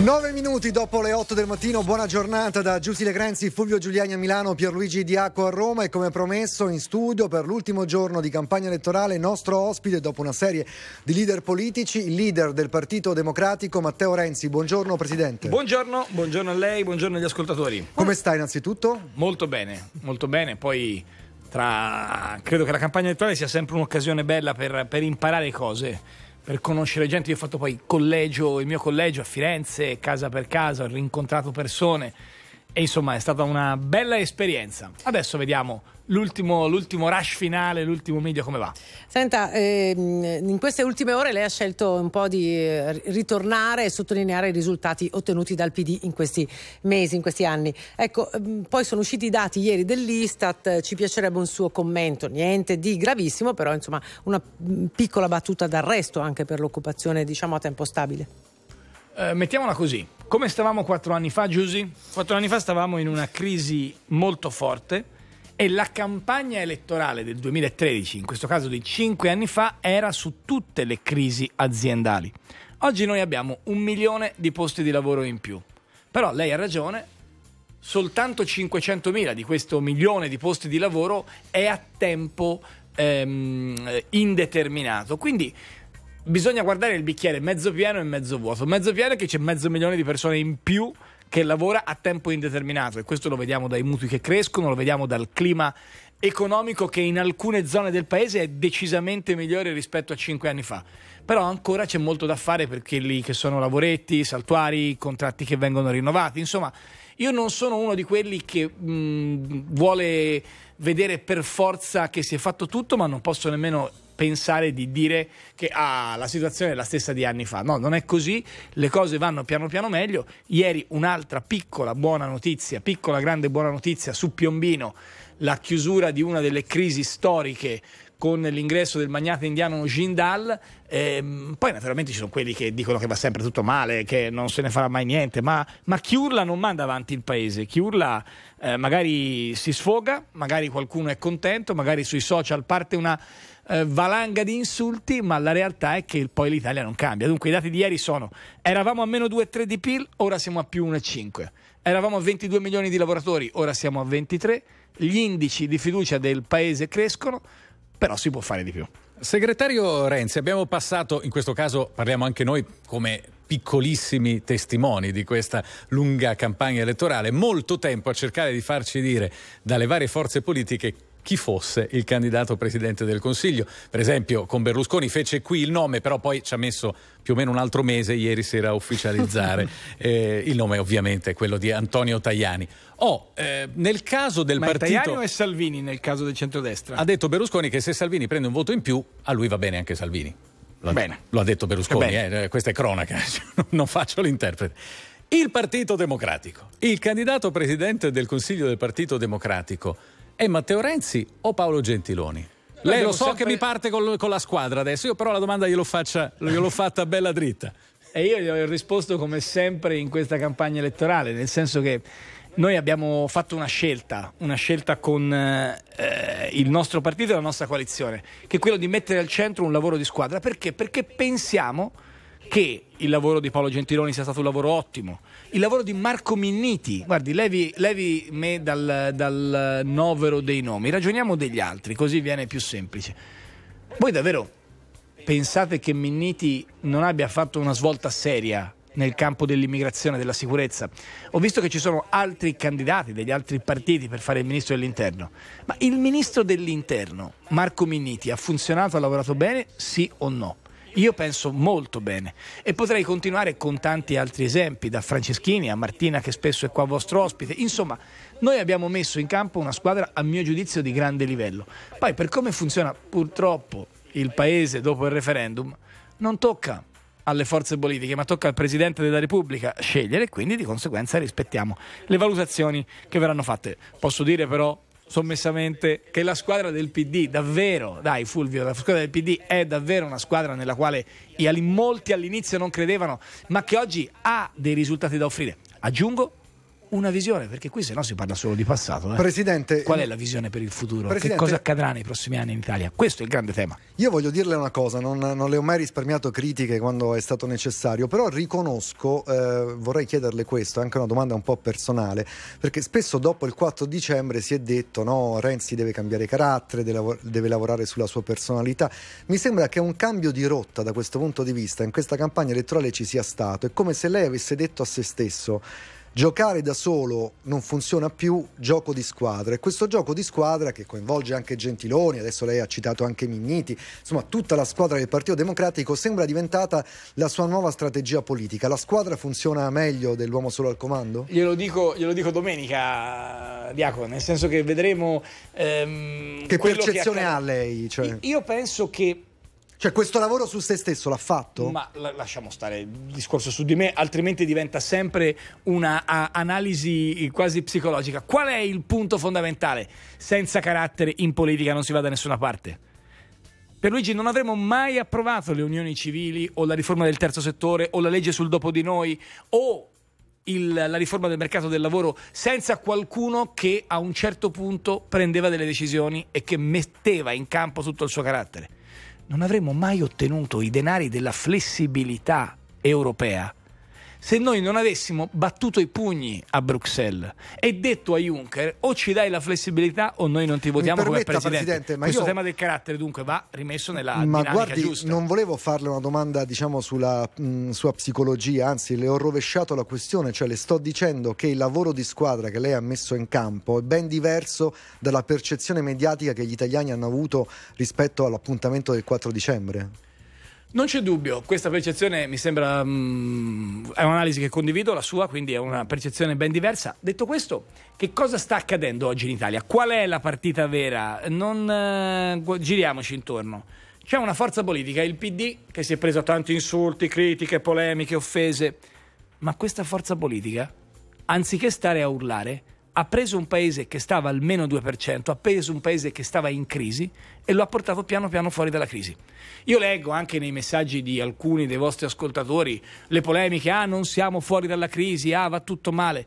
9 minuti dopo le 8 del mattino, buona giornata da Giussi Legrenzi, Fulvio Giuliani a Milano, Pierluigi Diaco a Roma e come promesso in studio per l'ultimo giorno di campagna elettorale nostro ospite dopo una serie di leader politici, il leader del Partito Democratico Matteo Renzi. Buongiorno Presidente. Buongiorno, buongiorno a lei, buongiorno agli ascoltatori. Come stai innanzitutto? Molto bene, molto bene, poi tra... credo che la campagna elettorale sia sempre un'occasione bella per, per imparare cose per conoscere gente. Io ho fatto poi collegio, il mio collegio a Firenze, casa per casa, ho rincontrato persone e insomma è stata una bella esperienza. Adesso vediamo l'ultimo, l'ultimo rush finale, l'ultimo media come va. Senta, ehm, in queste ultime ore lei ha scelto un po' di eh, ritornare e sottolineare i risultati ottenuti dal PD in questi mesi, in questi anni. Ecco, ehm, poi sono usciti i dati ieri dell'Istat, eh, ci piacerebbe un suo commento, niente di gravissimo, però insomma una mm, piccola battuta d'arresto anche per l'occupazione diciamo a tempo stabile. Eh, mettiamola così. Come stavamo quattro anni fa, Giusy? Quattro anni fa stavamo in una crisi molto forte e la campagna elettorale del 2013, in questo caso di cinque anni fa, era su tutte le crisi aziendali. Oggi noi abbiamo un milione di posti di lavoro in più. Però lei ha ragione, soltanto 500.000 di questo milione di posti di lavoro è a tempo ehm, indeterminato. Quindi bisogna guardare il bicchiere mezzo pieno e mezzo vuoto. Mezzo pieno è che c'è mezzo milione di persone in più che lavora a tempo indeterminato e questo lo vediamo dai mutui che crescono, lo vediamo dal clima economico che in alcune zone del paese è decisamente migliore rispetto a cinque anni fa. Però ancora c'è molto da fare per quelli che sono lavoretti, saltuari, contratti che vengono rinnovati, insomma, io non sono uno di quelli che mh, mm, vuole vedere per forza che si è fatto tutto, ma non posso nemmeno pensare di dire che ah, la situazione è la stessa di anni fa. No, non è così, le cose vanno piano piano meglio. Ieri un'altra piccola buona notizia, piccola grande buona notizia su Piombino, la chiusura di una delle crisi storiche con l'ingresso del magnate indiano Jindal. Ehm, poi naturalmente ci sono quelli che dicono che va sempre tutto male, che non se ne farà mai niente, ma, ma chi urla non manda avanti il paese, chi urla eh, magari si sfoga, magari qualcuno è contento, magari sui social parte una eh, valanga di insulti, ma la realtà è che poi l'Italia non cambia. Dunque i dati di ieri sono eravamo a meno 2,3 di PIL, ora siamo a più 1,5. Eravamo a 22 milioni di lavoratori, ora siamo a 23. Gli indici di fiducia del paese crescono, però si può fare di più. Segretario Renzi, abbiamo passato, in questo caso parliamo anche noi come piccolissimi testimoni di questa lunga campagna elettorale, molto tempo a cercare di farci dire dalle varie forze politiche chi fosse il candidato presidente del Consiglio. Per esempio, con Berlusconi fece qui il nome, però poi ci ha messo più o meno un altro mese ieri sera a ufficializzare eh, il nome ovviamente è quello di Antonio Tajani. Oh, eh, nel caso del Ma partito... Tajani o è Salvini nel caso del centrodestra? Ha detto Berlusconi che se Salvini prende un voto in più, a lui va bene anche Salvini. Lo, bene. lo ha detto Berlusconi, eh, eh, questa è cronaca, cioè, non faccio l'interprete. Il Partito Democratico, il candidato presidente del Consiglio del Partito Democratico è eh, Matteo Renzi o Paolo Gentiloni? Lei lo so sempre... che mi parte col, con la squadra adesso, io però la domanda gliel'ho, faccia, gliel'ho fatta bella dritta. E io gli ho risposto come sempre in questa campagna elettorale, nel senso che noi abbiamo fatto una scelta, una scelta con eh, il nostro partito e la nostra coalizione, che è quello di mettere al centro un lavoro di squadra. Perché? Perché pensiamo che il lavoro di Paolo Gentiloni sia stato un lavoro ottimo, il lavoro di Marco Minniti. Guardi, levi, levi me dal, dal novero dei nomi, ragioniamo degli altri, così viene più semplice. Voi davvero pensate che Minniti non abbia fatto una svolta seria nel campo dell'immigrazione e della sicurezza. Ho visto che ci sono altri candidati degli altri partiti per fare il ministro dell'interno. Ma il ministro dell'interno, Marco Minniti, ha funzionato, ha lavorato bene, sì o no? Io penso molto bene e potrei continuare con tanti altri esempi, da Franceschini a Martina che spesso è qua vostro ospite. Insomma, noi abbiamo messo in campo una squadra a mio giudizio di grande livello. Poi per come funziona purtroppo il paese dopo il referendum, non tocca alle forze politiche, ma tocca al Presidente della Repubblica scegliere e quindi di conseguenza rispettiamo le valutazioni che verranno fatte. Posso dire però sommessamente che la squadra del PD davvero, dai Fulvio, la squadra del PD è davvero una squadra nella quale molti all'inizio non credevano, ma che oggi ha dei risultati da offrire. Aggiungo una visione, perché qui se no si parla solo di passato. Eh. Presidente, qual è la visione per il futuro? Che cosa accadrà nei prossimi anni in Italia? Questo è il grande tema. Io voglio dirle una cosa, non, non le ho mai risparmiato critiche quando è stato necessario, però riconosco, eh, vorrei chiederle questo, è anche una domanda un po' personale, perché spesso dopo il 4 dicembre si è detto no, Renzi deve cambiare carattere, deve lavorare sulla sua personalità. Mi sembra che un cambio di rotta da questo punto di vista in questa campagna elettorale ci sia stato, è come se lei avesse detto a se stesso Giocare da solo non funziona più, gioco di squadra. E questo gioco di squadra che coinvolge anche Gentiloni, adesso lei ha citato anche Migniti, insomma tutta la squadra del Partito Democratico sembra diventata la sua nuova strategia politica. La squadra funziona meglio dell'uomo solo al comando? Glielo dico, glielo dico domenica, Diaco, nel senso che vedremo... Ehm, che percezione che ha lei? Cioè... Io penso che cioè, questo lavoro su se stesso l'ha fatto? Ma la, lasciamo stare il discorso su di me, altrimenti diventa sempre un'analisi quasi psicologica. Qual è il punto fondamentale? Senza carattere in politica non si va da nessuna parte. Per Luigi non avremmo mai approvato le unioni civili o la riforma del terzo settore o la legge sul dopo di noi o il, la riforma del mercato del lavoro senza qualcuno che a un certo punto prendeva delle decisioni e che metteva in campo tutto il suo carattere non avremmo mai ottenuto i denari della flessibilità europea se noi non avessimo battuto i pugni a Bruxelles e detto a Juncker o ci dai la flessibilità o noi non ti votiamo permetta, come Presidente. Presidente ma Questo io... tema del carattere dunque va rimesso nella ma guardi, giusta. non volevo farle una domanda diciamo sulla mh, sua psicologia, anzi le ho rovesciato la questione, cioè le sto dicendo che il lavoro di squadra che lei ha messo in campo è ben diverso dalla percezione mediatica che gli italiani hanno avuto rispetto all'appuntamento del 4 dicembre. Non c'è dubbio, questa percezione mi sembra mh, mm, è un'analisi che condivido, la sua, quindi è una percezione ben diversa. Detto questo, che cosa sta accadendo oggi in Italia? Qual è la partita vera? Non eh, giriamoci intorno. C'è una forza politica, il PD, che si è preso tanti insulti, critiche, polemiche, offese, ma questa forza politica, anziché stare a urlare, ha preso un paese che stava al meno 2%, ha preso un paese che stava in crisi e lo ha portato piano piano fuori dalla crisi. Io leggo anche nei messaggi di alcuni dei vostri ascoltatori le polemiche, ah non siamo fuori dalla crisi, ah va tutto male.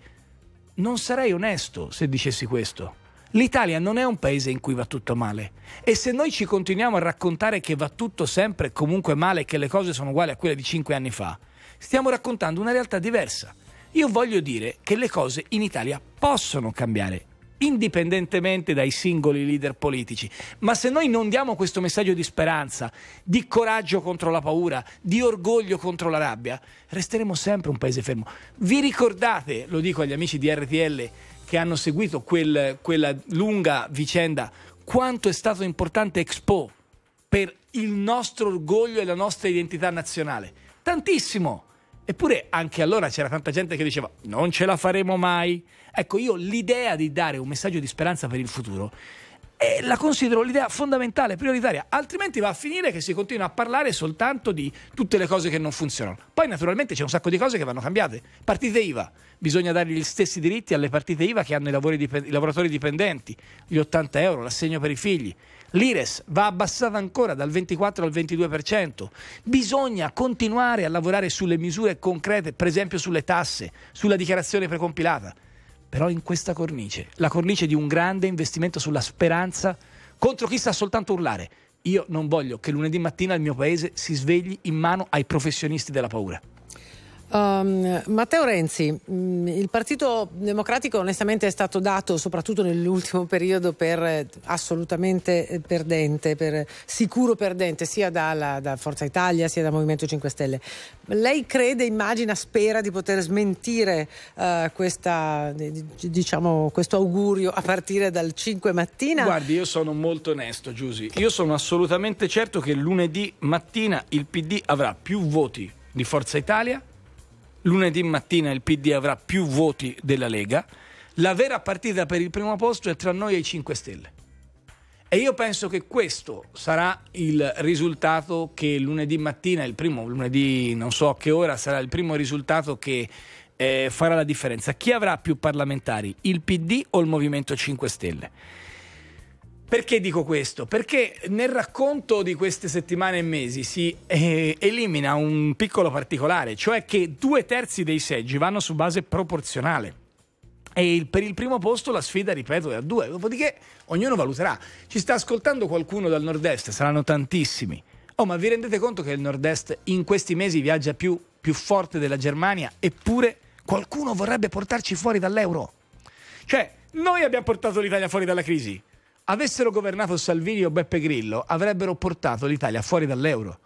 Non sarei onesto se dicessi questo. L'Italia non è un paese in cui va tutto male e se noi ci continuiamo a raccontare che va tutto sempre e comunque male, che le cose sono uguali a quelle di cinque anni fa, stiamo raccontando una realtà diversa. Io voglio dire che le cose in Italia possono cambiare indipendentemente dai singoli leader politici. Ma se noi non diamo questo messaggio di speranza, di coraggio contro la paura, di orgoglio contro la rabbia, resteremo sempre un paese fermo. Vi ricordate, lo dico agli amici di RTL che hanno seguito quel, quella lunga vicenda, quanto è stato importante Expo per il nostro orgoglio e la nostra identità nazionale? Tantissimo! Eppure anche allora c'era tanta gente che diceva non ce la faremo mai. Ecco, io l'idea di dare un messaggio di speranza per il futuro eh, la considero l'idea fondamentale, prioritaria, altrimenti va a finire che si continua a parlare soltanto di tutte le cose che non funzionano. Poi naturalmente c'è un sacco di cose che vanno cambiate. Partite IVA, bisogna dare gli stessi diritti alle partite IVA che hanno i, dipend- i lavoratori dipendenti, gli 80 euro, l'assegno per i figli. L'IRES va abbassata ancora dal 24 al 22%. Bisogna continuare a lavorare sulle misure concrete, per esempio sulle tasse, sulla dichiarazione precompilata. Però in questa cornice, la cornice di un grande investimento sulla speranza contro chi sa soltanto urlare. Io non voglio che lunedì mattina il mio paese si svegli in mano ai professionisti della paura. Um, Matteo Renzi, mm, il Partito Democratico onestamente è stato dato soprattutto nell'ultimo periodo per eh, assolutamente eh, perdente, per sicuro perdente sia dalla, da Forza Italia sia da Movimento 5 Stelle. Lei crede, immagina, spera di poter smentire eh, questa, diciamo, questo augurio a partire dal 5 mattina? Guardi, io sono molto onesto Giusy, io sono assolutamente certo che lunedì mattina il PD avrà più voti di Forza Italia lunedì mattina il PD avrà più voti della Lega, la vera partita per il primo posto è tra noi e i 5 Stelle. E io penso che questo sarà il risultato che lunedì mattina, il primo lunedì non so a che ora, sarà il primo risultato che eh, farà la differenza. Chi avrà più parlamentari, il PD o il Movimento 5 Stelle? Perché dico questo? Perché nel racconto di queste settimane e mesi si eh, elimina un piccolo particolare, cioè che due terzi dei seggi vanno su base proporzionale. E il, per il primo posto la sfida, ripeto, è a due, dopodiché ognuno valuterà. Ci sta ascoltando qualcuno dal nord-est, saranno tantissimi. Oh, ma vi rendete conto che il nord-est in questi mesi viaggia più, più forte della Germania, eppure qualcuno vorrebbe portarci fuori dall'euro? Cioè, noi abbiamo portato l'Italia fuori dalla crisi avessero governato Salvini o Beppe Grillo, avrebbero portato l'Italia fuori dall'euro.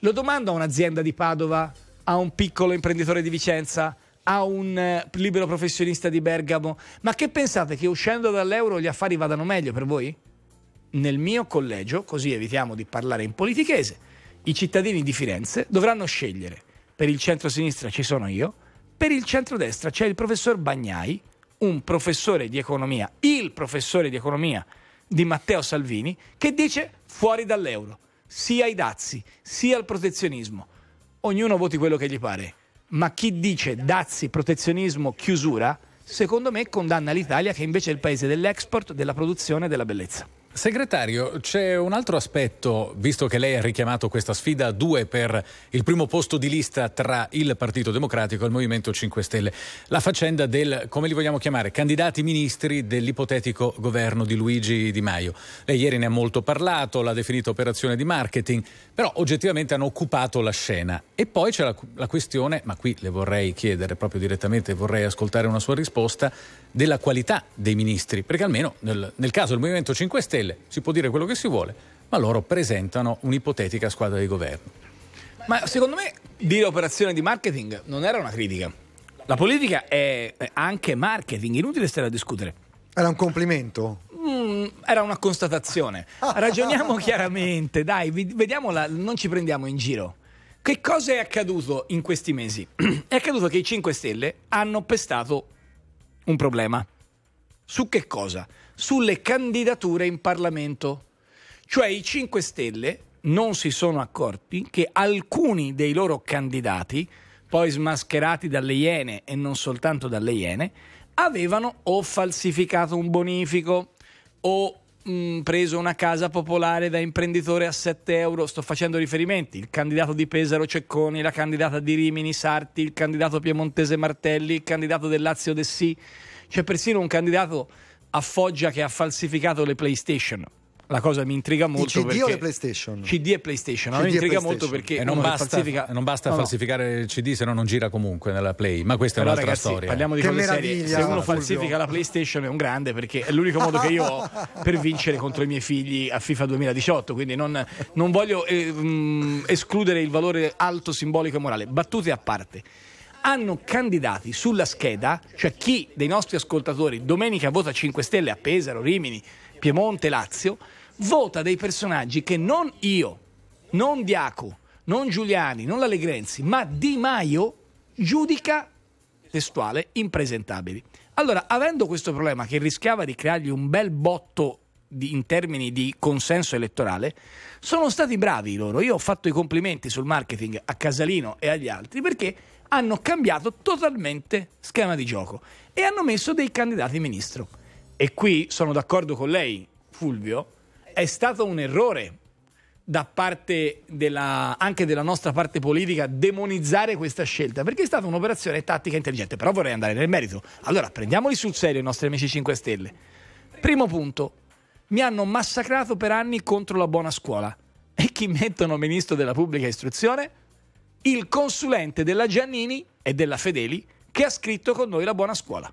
Lo domando a un'azienda di Padova, a un piccolo imprenditore di Vicenza, a un eh, libero professionista di Bergamo, ma che pensate che uscendo dall'euro gli affari vadano meglio per voi? Nel mio collegio, così evitiamo di parlare in politichese, i cittadini di Firenze dovranno scegliere. Per il centro-sinistra ci sono io, per il centro-destra c'è il professor Bagnai, un professore di economia, il professore di economia di Matteo Salvini che dice fuori dall'euro, sia ai dazi, sia al protezionismo. Ognuno voti quello che gli pare, ma chi dice dazi, protezionismo, chiusura, secondo me condanna l'Italia che invece è il paese dell'export, della produzione e della bellezza. Segretario, c'è un altro aspetto, visto che lei ha richiamato questa sfida a due per il primo posto di lista tra il Partito Democratico e il Movimento 5 Stelle, la faccenda del, come li vogliamo chiamare, candidati ministri dell'ipotetico governo di Luigi Di Maio. Lei ieri ne ha molto parlato, l'ha definita operazione di marketing, però oggettivamente hanno occupato la scena. E poi c'è la, la questione, ma qui le vorrei chiedere proprio direttamente, vorrei ascoltare una sua risposta, della qualità dei ministri, perché almeno nel, nel caso del Movimento 5 Stelle, Stelle, si può dire quello che si vuole, ma loro presentano un'ipotetica squadra di governo. Ma secondo me dire operazione di marketing non era una critica. La politica è anche marketing, inutile stare a discutere. Era un complimento? Mm, era una constatazione. Ah. Ragioniamo chiaramente, dai, vediamola, non ci prendiamo in giro. Che cosa è accaduto in questi mesi? è accaduto che i 5 Stelle hanno pestato un problema. Su che cosa? sulle candidature in Parlamento. Cioè i 5 Stelle non si sono accorti che alcuni dei loro candidati, poi smascherati dalle Iene e non soltanto dalle Iene, avevano o falsificato un bonifico o mh, mm, preso una casa popolare da imprenditore a 7 euro. Sto facendo riferimenti. Il candidato di Pesaro Cecconi, la candidata di Rimini Sarti, il candidato piemontese Martelli, il candidato del Lazio Dessì. C'è persino un candidato a Foggia che ha falsificato le PlayStation la cosa mi intriga molto. Il CD o le PlayStation? CD e PlayStation. CD mi intriga molto perché non basta, falsifica... non basta, no, falsificare no. il CD, se no non gira comunque nella Play. Ma questa allora, è un'altra ragazzi, storia. Parliamo di che cose serie. Se uno falsifica la PlayStation è un grande perché è l'unico modo che io ho per vincere contro i miei figli a FIFA 2018. Quindi non, non voglio eh, mh, mm, escludere il valore alto, simbolico e morale. Battute a parte hanno candidati sulla scheda, cioè chi dei nostri ascoltatori domenica vota 5 Stelle a Pesaro, Rimini, Piemonte, Lazio, vota dei personaggi che non io, non Diaco, non Giuliani, non Allegrenzi, ma Di Maio giudica testuale impresentabili. Allora, avendo questo problema che rischiava di creargli un bel botto di, in termini di consenso elettorale, sono stati bravi loro. Io ho fatto i complimenti sul marketing a Casalino e agli altri perché hanno cambiato totalmente schema di gioco e hanno messo dei candidati ministro. E qui sono d'accordo con lei, Fulvio, è stato un errore da parte della, anche della nostra parte politica demonizzare questa scelta perché è stata un'operazione tattica intelligente però vorrei andare nel merito allora prendiamoli sul serio i nostri amici 5 Stelle primo punto mi hanno massacrato per anni contro la buona scuola e chi mettono ministro della pubblica istruzione? il consulente della Giannini e della Fedeli che ha scritto con noi la buona scuola.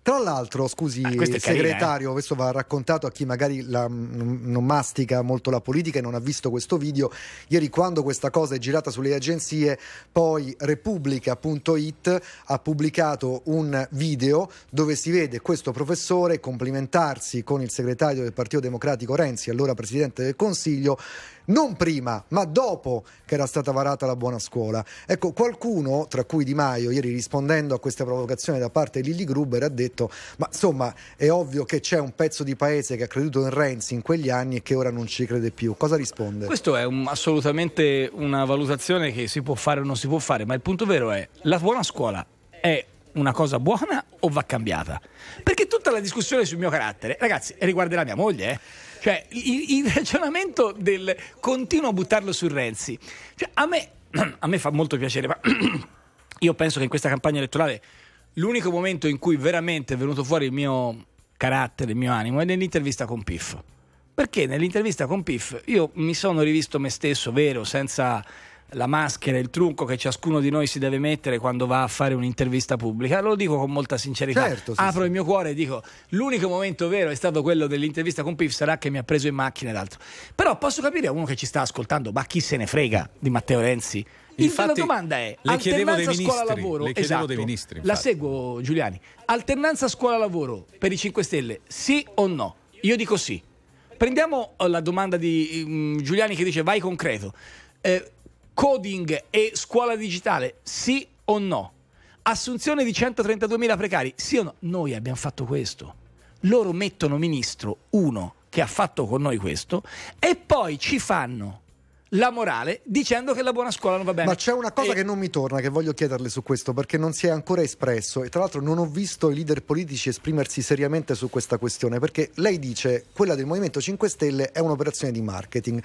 Tra l'altro, scusi, ah, carina, segretario, eh? questo va raccontato a chi magari la, non mastica molto la politica e non ha visto questo video. Ieri, quando questa cosa è girata sulle agenzie, poi Repubblica.it ha pubblicato un video dove si vede questo professore complimentarsi con il segretario del Partito Democratico Renzi, allora presidente del Consiglio non prima, ma dopo che era stata varata la buona scuola. Ecco, qualcuno, tra cui Di Maio, ieri rispondendo a questa provocazione da parte di Lilli Gruber, ha detto, ma insomma è ovvio che c'è un pezzo di paese che ha creduto in Renzi in quegli anni e che ora non ci crede più. Cosa risponde? Questo è un, assolutamente una valutazione che si può fare o non si può fare, ma il punto vero è, la buona scuola è una cosa buona o va cambiata? Perché tutta la discussione sul mio carattere, ragazzi, riguarderà mia moglie. Eh? Cioè, il, il ragionamento del continuo a buttarlo su Renzi. Cioè, a, me, a me fa molto piacere, ma io penso che in questa campagna elettorale l'unico momento in cui veramente è venuto fuori il mio carattere, il mio animo, è nell'intervista con Piff. Perché nell'intervista con Piff io mi sono rivisto me stesso, vero, senza la maschera, il trucco che ciascuno di noi si deve mettere quando va a fare un'intervista pubblica. Lo dico con molta sincerità. Certo, sì, Apro sì. il mio cuore e dico: l'unico momento vero è stato quello dell'intervista con Piff sarà che mi ha preso in macchina e l'altro. Però posso capire a uno che ci sta ascoltando, ma chi se ne frega di Matteo Renzi? Infatti, la domanda è: le chiedevo dei ministri, scuola-lavoro? Le chiedevo esatto. dei ministri. La seguo, Giuliani. Alternanza scuola-lavoro per i 5 Stelle, sì o no? Io dico sì. Prendiamo eh, la domanda di um, Giuliani che dice: vai concreto. Eh, coding e scuola digitale, sì o no? Assunzione di 132.000 precari, sì o no? Noi abbiamo fatto questo. Loro mettono ministro uno che ha fatto con noi questo e poi ci fanno la morale dicendo che la buona scuola non va bene. Ma c'è una cosa e... che non mi torna, che voglio chiederle su questo, perché non si è ancora espresso e tra l'altro non ho visto i leader politici esprimersi seriamente su questa questione, perché lei dice quella del Movimento 5 Stelle è un'operazione di marketing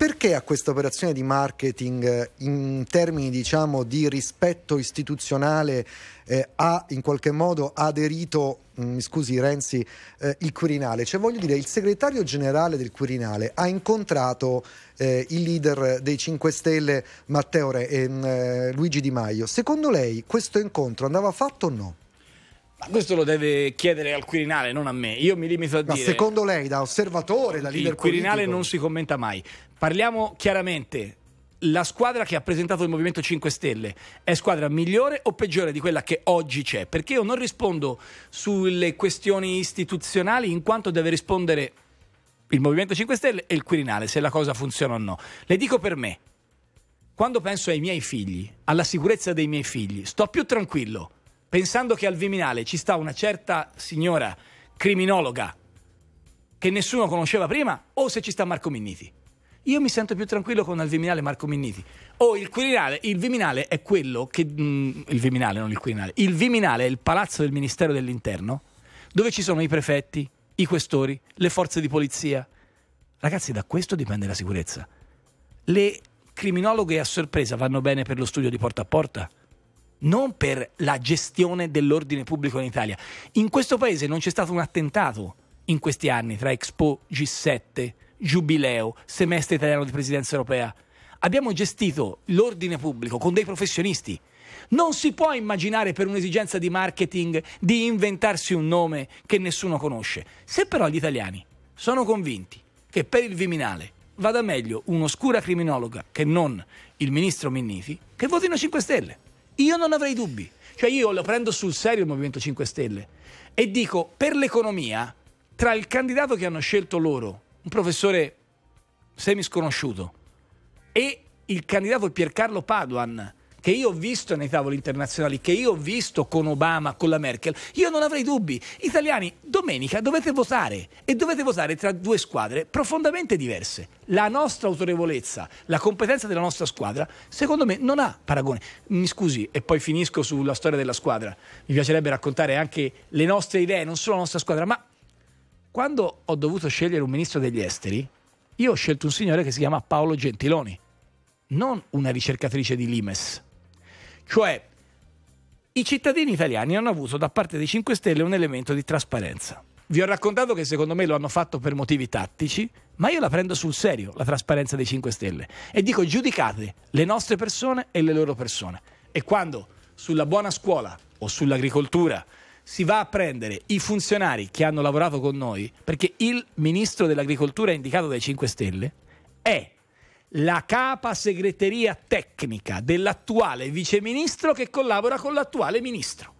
perché a questa operazione di marketing eh, in termini diciamo, di rispetto istituzionale eh, ha in qualche modo aderito mm, mi scusi Renzi, eh, il Quirinale. Cioè voglio dire, il segretario generale del Quirinale ha incontrato eh, il leader dei 5 Stelle Matteo Re, ehm, eh, Luigi Di Maio. Secondo lei questo incontro andava fatto o no? Ma questo lo deve chiedere al Quirinale, non a me. Io mi limito a dire. Ma secondo lei, da osservatore, da leader Il Quirinale politico. non si commenta mai. Parliamo chiaramente. La squadra che ha presentato il Movimento 5 Stelle è squadra migliore o peggiore di quella che oggi c'è? Perché io non rispondo sulle questioni istituzionali in quanto deve rispondere il Movimento 5 Stelle e il Quirinale se la cosa funziona o no. Le dico per me, quando penso ai miei figli, alla sicurezza dei miei figli, sto più tranquillo pensando che al Viminale ci sta una certa signora criminologa che nessuno conosceva prima o se ci sta Marco Minniti. Io mi sento più tranquillo con al Viminale Marco Minniti. O il Quirinale, il Viminale è quello che mh, mm, il Viminale, non il Quirinale. Il Viminale è il palazzo del Ministero dell'Interno dove ci sono i prefetti, i questori, le forze di polizia. Ragazzi, da questo dipende la sicurezza. Le criminologhe a sorpresa vanno bene per lo studio di porta a porta? non per la gestione dell'ordine pubblico in Italia. In questo paese non c'è stato un attentato in questi anni tra Expo G7, Giubileo, semestre italiano di presidenza europea. Abbiamo gestito l'ordine pubblico con dei professionisti. Non si può immaginare per un'esigenza di marketing di inventarsi un nome che nessuno conosce. Se però gli italiani sono convinti che per il Viminale vada meglio un'oscura criminologa che non il ministro Minniti, che votino 5 Stelle. Io non avrei dubbi. Cioè io lo prendo sul serio il Movimento 5 Stelle e dico per l'economia, tra il candidato che hanno scelto loro, un professore semi sconosciuto, e il candidato Piercarlo Paduan, che io ho visto nei tavoli internazionali, che io ho visto con Obama, con la Merkel, io non avrei dubbi. Italiani, domenica dovete votare e dovete votare tra due squadre profondamente diverse. La nostra autorevolezza, la competenza della nostra squadra, secondo me non ha paragone. Mi scusi, e poi finisco sulla storia della squadra. Mi piacerebbe raccontare anche le nostre idee, non solo la nostra squadra, ma quando ho dovuto scegliere un ministro degli esteri, io ho scelto un signore che si chiama Paolo Gentiloni, non una ricercatrice di Limes cioè, i cittadini italiani hanno avuto da parte dei 5 Stelle un elemento di trasparenza. Vi ho raccontato che secondo me lo hanno fatto per motivi tattici, ma io la prendo sul serio, la trasparenza dei 5 Stelle, e dico giudicate le nostre persone e le loro persone. E quando sulla buona scuola o sull'agricoltura si va a prendere i funzionari che hanno lavorato con noi, perché il ministro dell'agricoltura indicato dai 5 Stelle è la capa segreteria tecnica dell'attuale viceministro che collabora con l'attuale ministro.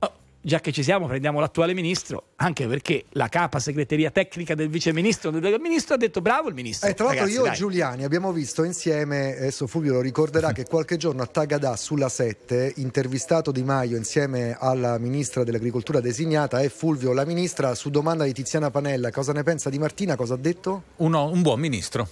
Oh, già che ci siamo, prendiamo l'attuale ministro, anche perché la capa segreteria tecnica del viceministro del ministro ha detto bravo il ministro. Eh, tra l'altro io e Giuliani abbiamo visto insieme, adesso eh, Fulvio lo ricorderà che qualche giorno a Tagadà sulla 7, intervistato Di Maio insieme alla ministra dell'agricoltura designata è Fulvio la ministra su domanda di Tiziana Panella, cosa ne pensa di Martina, cosa ha detto? Uno, un buon ministro.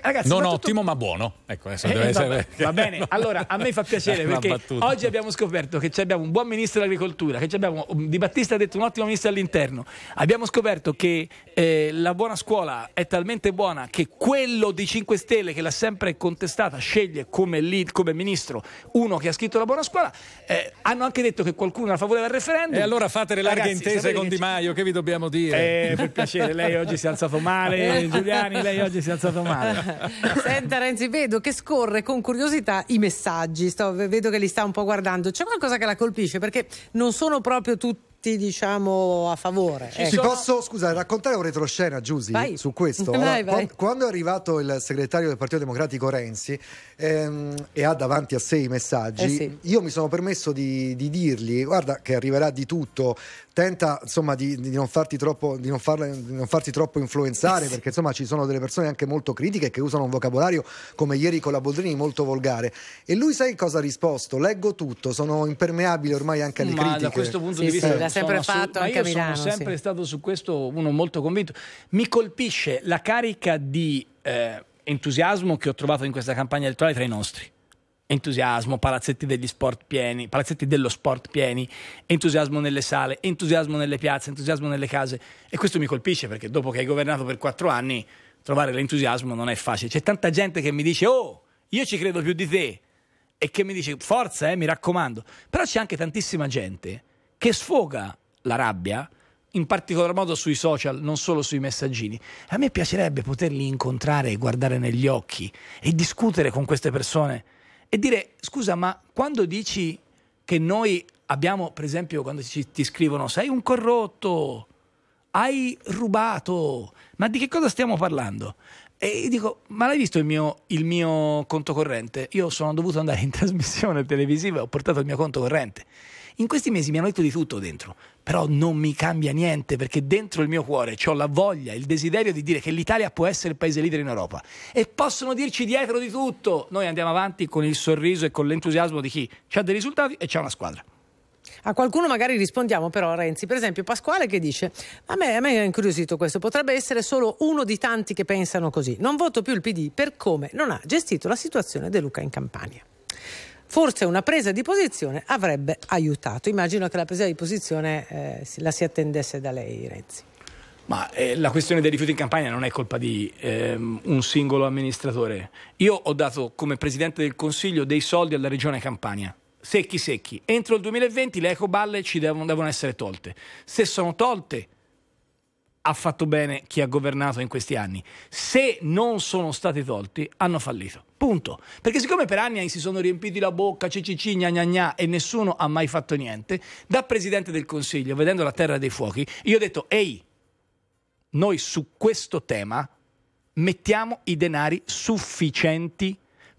Ragazzi, non ottimo, ma buono. Ecco, adesso eh, deve va, essere... va bene, allora a me fa piacere perché battuta. oggi abbiamo scoperto che abbiamo un buon ministro dell'agricoltura, che abbiamo um, Di Battista ha detto un ottimo ministro all'interno. Abbiamo scoperto che eh, la buona scuola è talmente buona che quello di 5 Stelle che l'ha sempre contestata sceglie come, lead, come ministro uno che ha scritto la buona scuola. Eh, hanno anche detto che qualcuno era favore del referendum. E allora fate le larghe Ragazzi, intese con Di Maio, che vi dobbiamo dire? Eh, per piacere, lei oggi si è alzato male, Giuliani, lei oggi si è alzato male. Senta Renzi, vedo che scorre con curiosità i messaggi, Sto, vedo che li sta un po' guardando. C'è qualcosa che la colpisce perché non sono proprio tutti diciamo a favore. Ecco. posso scusate, raccontare un retroscena, Giusy, su questo? Allora, vai, vai. Quando è arrivato il segretario del Partito Democratico Renzi ehm, e ha davanti a sé i messaggi, eh sì. io mi sono permesso di, di, dirgli: guarda, che arriverà di tutto tenta insomma di, di, non troppo, di, non farle, di, non farti troppo influenzare perché insomma ci sono delle persone anche molto critiche che usano un vocabolario come ieri con la Boldrini molto volgare e lui sai cosa ha risposto? Leggo tutto, sono impermeabile ormai anche alle Ma critiche. da questo punto sì, di vista sì, l'ha sempre fatto anche a Milano. Sono sempre sì. stato su questo uno molto convinto. Mi colpisce la carica di eh, entusiasmo che ho trovato in questa campagna elettorale tra i nostri entusiasmo, palazzetti degli sport pieni, palazzetti dello sport pieni, entusiasmo nelle sale, entusiasmo nelle piazze, entusiasmo nelle case. E questo mi colpisce perché dopo che hai governato per quattro anni, trovare l'entusiasmo non è facile. C'è tanta gente che mi dice, oh, io ci credo più di te, e che mi dice, forza, eh, mi raccomando. Però c'è anche tantissima gente che sfoga la rabbia, in particolar modo sui social, non solo sui messaggini. A me piacerebbe poterli incontrare, e guardare negli occhi e discutere con queste persone e dire scusa ma quando dici che noi abbiamo per esempio quando ci, ti scrivono sei un corrotto, hai rubato, ma di che cosa stiamo parlando? E dico, ma l'hai visto il mio, il mio conto corrente? Io sono dovuto andare in trasmissione televisiva e ho portato il mio conto corrente. In questi mesi mi hanno detto di tutto dentro, però non mi cambia niente perché dentro il mio cuore ho la voglia, il desiderio di dire che l'Italia può essere il paese leader in Europa e possono dirci dietro di tutto. Noi andiamo avanti con il sorriso e con l'entusiasmo di chi ha dei risultati e c'ha una squadra. A qualcuno magari rispondiamo però Renzi, per esempio Pasquale che dice a me, a me è incuriosito questo, potrebbe essere solo uno di tanti che pensano così, non voto più il PD per come non ha gestito la situazione De Luca in Campania forse una presa di posizione avrebbe aiutato. Immagino che la presa di posizione eh, la si attendesse da lei, Renzi. Ma eh, la questione dei rifiuti in Campania non è colpa di ehm, un singolo amministratore. Io ho dato come Presidente del Consiglio dei soldi alla Regione Campania. Secchi secchi. Entro il 2020 le ecoballe ci devono, devono essere tolte. Se sono tolte ha fatto bene chi ha governato in questi anni. Se non sono stati tolti, hanno fallito. Punto. Perché siccome per anni si sono riempiti la bocca, cicc, gna gna gna, e nessuno ha mai fatto niente, da Presidente del Consiglio, vedendo la terra dei fuochi, io ho detto, ehi, noi su questo tema mettiamo i denari sufficienti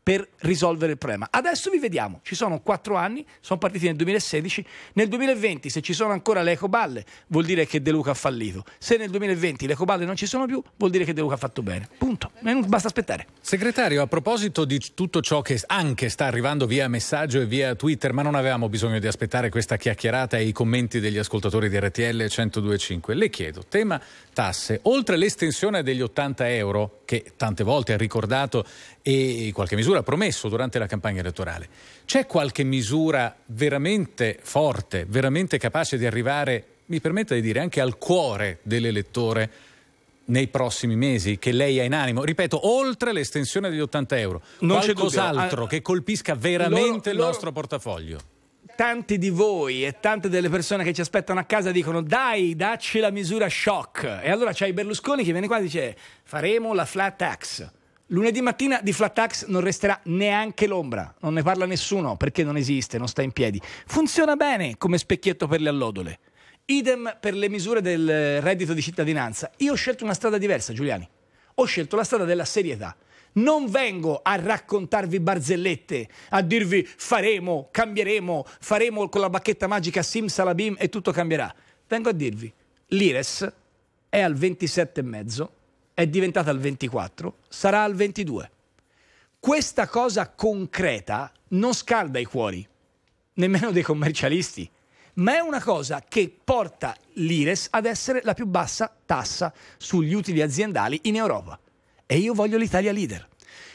per risolvere il problema. Adesso vi vediamo, ci sono quattro anni, sono partiti nel 2016, nel 2020 se ci sono ancora le ecoballe vuol dire che De Luca ha fallito, se nel 2020 le ecoballe non ci sono più vuol dire che De Luca ha fatto bene, punto, basta aspettare. Segretario, a proposito di tutto ciò che anche sta arrivando via messaggio e via Twitter, ma non avevamo bisogno di aspettare questa chiacchierata e i commenti degli ascoltatori di RTL 102.5, le chiedo, tema tasse, oltre l'estensione degli 80 euro, che tante volte ha ricordato e in qualche misura ha promesso durante la campagna elettorale, c'è qualche misura veramente forte, veramente capace di arrivare, mi permetta di dire, anche al cuore dell'elettore nei prossimi mesi che lei ha in animo? Ripeto, oltre l'estensione degli 80 euro, non qualcos'altro ah, che colpisca veramente loro, il nostro portafoglio? tanti di voi e tante delle persone che ci aspettano a casa dicono dai, dacci la misura shock. E allora c'è Berlusconi che viene qua e dice faremo la flat tax. Lunedì mattina di flat tax non resterà neanche l'ombra, non ne parla nessuno perché non esiste, non sta in piedi. Funziona bene come specchietto per le allodole. Idem per le misure del reddito di cittadinanza. Io ho scelto una strada diversa, Giuliani. Ho scelto la strada della serietà non vengo a raccontarvi barzellette, a dirvi faremo, cambieremo, faremo con la bacchetta magica sim salabim e tutto cambierà. Vengo a dirvi, l'Ires è al 27,5, è diventata al 24, sarà al 22. Questa cosa concreta non scalda i cuori, nemmeno dei commercialisti, ma è una cosa che porta l'Ires ad essere la più bassa tassa sugli utili aziendali in Europa e io voglio l'Italia leader.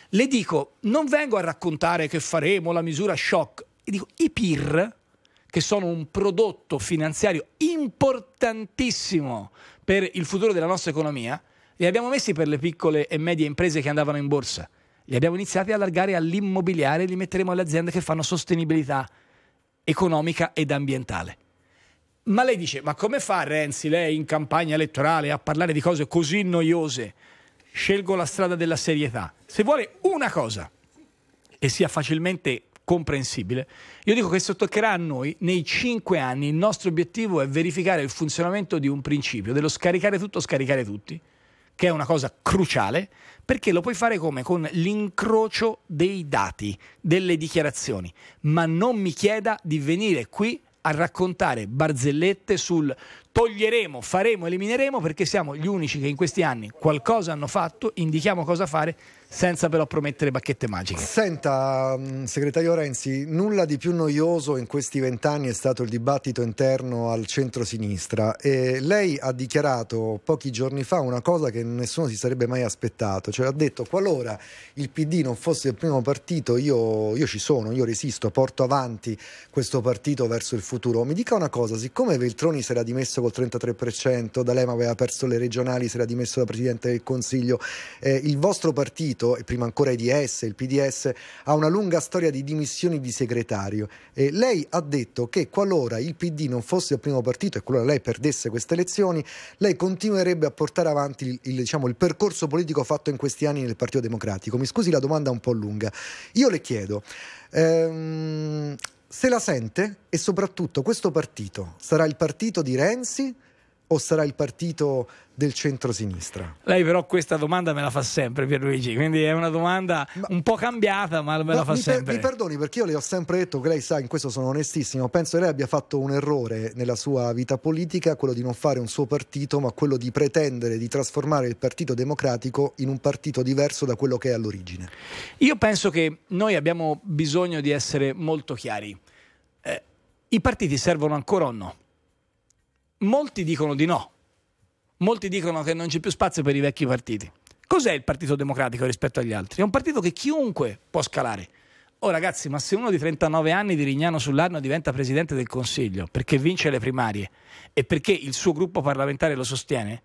Le dico, non vengo a raccontare che faremo la misura shock, e dico, i PIR, che sono un prodotto finanziario importantissimo per il futuro della nostra economia, li abbiamo messi per le piccole e medie imprese che andavano in borsa, li abbiamo iniziati a allargare all'immobiliare, e li metteremo alle aziende che fanno sostenibilità economica ed ambientale. Ma lei dice, ma come fa Renzi, lei in campagna elettorale, a parlare di cose così noiose? scelgo la strada della serietà. Se vuole una cosa e sia facilmente comprensibile, io dico che se toccherà a noi nei cinque anni il nostro obiettivo è verificare il funzionamento di un principio, dello scaricare tutto, scaricare tutti, che è una cosa cruciale, perché lo puoi fare come? Con l'incrocio dei dati, delle dichiarazioni, ma non mi chieda di venire qui a raccontare barzellette sul toglieremo, faremo, elimineremo perché siamo gli unici che in questi anni qualcosa hanno fatto, indichiamo cosa fare senza però promettere bacchette magiche. Senta, mm, segretario Renzi, nulla di più noioso in questi vent'anni è stato il dibattito interno al centro-sinistra e lei ha dichiarato pochi giorni fa una cosa che nessuno si sarebbe mai aspettato, cioè ha detto qualora il PD non fosse il primo partito io, io ci sono, io resisto, porto avanti questo partito verso il futuro. Mi dica una cosa, siccome Veltroni si era dimesso col 33%, D'Alema aveva perso le regionali, si era dimesso da Presidente del Consiglio. Eh, il vostro partito, e prima ancora IDS, il PDS, ha una lunga storia di dimissioni di segretario. Eh, lei ha detto che qualora il PD non fosse il primo partito e qualora lei perdesse queste elezioni, lei continuerebbe a portare avanti il, il, diciamo, il percorso politico fatto in questi anni nel Partito Democratico. Mi scusi la domanda un po' lunga. Io le chiedo, ehm, se la sente e soprattutto questo partito sarà il partito di Renzi o sarà il partito del centro-sinistra? Lei però questa domanda me la fa sempre Pierluigi, quindi è una domanda ma, un po' cambiata, ma me ma la fa mi sempre. Per, mi perdoni perché io le ho sempre detto che lei sa, in questo sono onestissimo, penso che lei abbia fatto un errore nella sua vita politica, quello di non fare un suo partito, ma quello di pretendere di trasformare il Partito Democratico in un partito diverso da quello che è all'origine. Io penso che noi abbiamo bisogno di essere molto chiari eh, i partiti servono ancora o no? Molti dicono di no, molti dicono che non c'è più spazio per i vecchi partiti. Cos'è il Partito Democratico rispetto agli altri? È un partito che chiunque può scalare. Oh ragazzi, ma se uno di 39 anni di Rignano sull'Arno diventa presidente del Consiglio perché vince le primarie e perché il suo gruppo parlamentare lo sostiene,